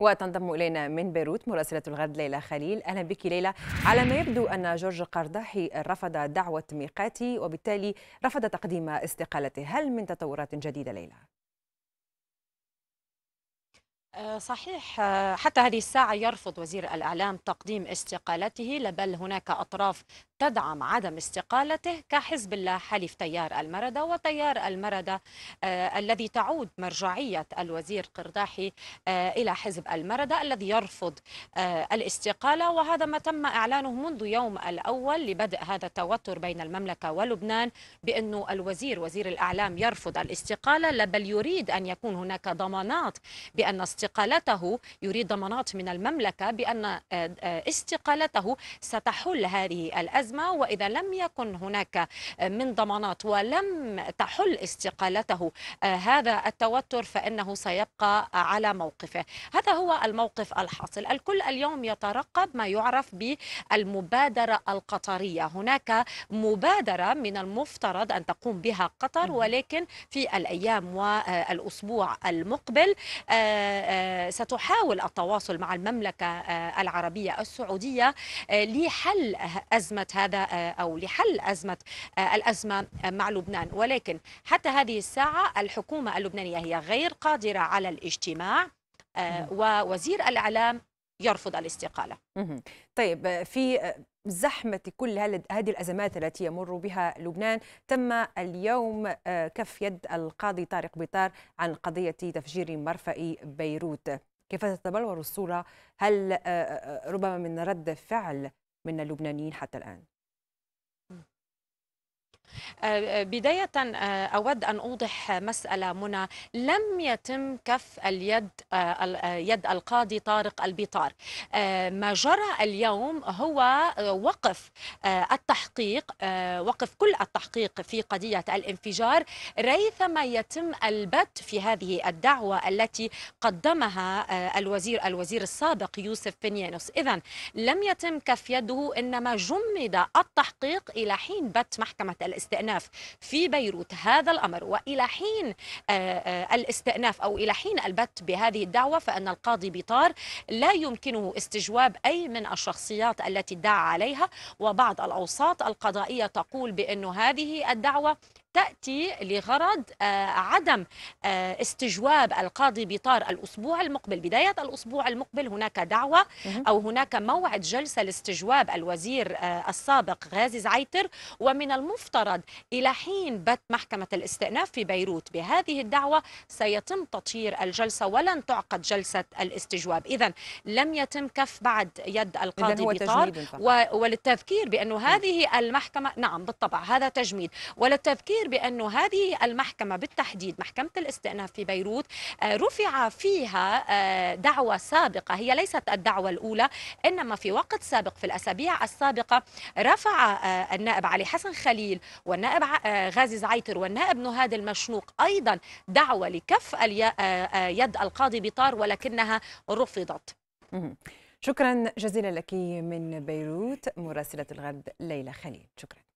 وتنضم إلينا من بيروت مراسلة الغد ليلى خليل أهلا بك ليلى على ما يبدو أن جورج قرداحي رفض دعوة ميقاتي وبالتالي رفض تقديم استقالته هل من تطورات جديدة ليلى؟ آه، صحيح آه، حتى هذه الساعة يرفض وزير الإعلام تقديم استقالته بل هناك أطراف تدعم عدم استقالته كحزب الله حليف تيار المردة وتيار المردة آه الذي تعود مرجعية الوزير قرداحي آه إلى حزب المردة الذي يرفض آه الاستقالة وهذا ما تم إعلانه منذ يوم الأول لبدء هذا التوتر بين المملكة ولبنان بأنه الوزير وزير الإعلام يرفض الاستقالة بل يريد أن يكون هناك ضمانات بأن استقالته يريد ضمانات من المملكة بأن آه، آه، استقالته ستحل هذه الأزمة الأزمة وإذا لم يكن هناك من ضمانات ولم تحل استقالته آه، هذا التوتر فإنه سيبقى على موقفه هذا هو الموقف الحاصل الكل اليوم يترقب ما يعرف بالمبادرة القطرية هناك مبادرة من المفترض أن تقوم بها قطر ولكن في الأيام والأسبوع المقبل آه، آه، ستحاول التواصل مع المملكة العربية السعودية لحل أزمة هذا آه، أو لحل أزمة آه، الأزمة آه، مع لبنان ولكن حتى هذه الساعة الحكومة اللبنانية هي غير قادرة على الاجتماع ووزير الإعلام يرفض الاستقالة طيب في زحمة كل هذه الأزمات التي يمر بها لبنان تم اليوم كف يد القاضي طارق بيطار عن قضية تفجير مرفأ بيروت كيف تتبلور الصورة هل ربما من رد فعل من اللبنانيين حتى الآن آه، بداية آه، أود أن أوضح مسألة منى لم يتم كف اليد آه، يد القاضي طارق البيطار ما جرى اليوم هو وقف التحقيق وقف كل التحقيق في قضية الانفجار ريثما يتم البت في هذه الدعوة التي قدمها الوزير الوزير السابق يوسف بنيانوس إذا لم يتم كف يده إنما جمد التحقيق إلى حين بت محكمة الاستئناف الاستئناف في بيروت هذا الأمر وإلى حين آه، آه، الاستئناف أو إلى حين البت بهذه الدعوة فأن القاضي بيطار لا يمكنه استجواب أي من الشخصيات التي ادعى عليها وبعض الأوساط القضائية تقول بأن هذه الدعوة تأتي لغرض آه، عدم آه، استجواب القاضي بطار الأسبوع المقبل بداية الأسبوع المقبل هناك دعوة أو هناك موعد جلسة لاستجواب الوزير آه، السابق غازي زعيتر ومن المفترض إلى حين بت محكمة الاستئناف في بيروت بهذه الدعوة سيتم تطهير الجلسة ولن تعقد جلسة الاستجواب إذا لم يتم كف بعد يد القاضي بطار وللتذكير بأنه هذه المحكمة نعم بالطبع هذا تجميد وللتذكير الأخير بأنه هذه المحكمة بالتحديد محكمة الاستئناف في بيروت آه، رفع فيها آه، دعوة سابقة هي ليست الدعوة الأولى إنما في وقت سابق في الأسابيع السابقة رفع آه، النائب علي حسن خليل والنائب غازي زعيتر والنائب نهاد المشنوق أيضا دعوة لكف يد القاضي بطار ولكنها رفضت شكرا جزيلا لك من بيروت مراسلة الغد ليلى خليل شكرا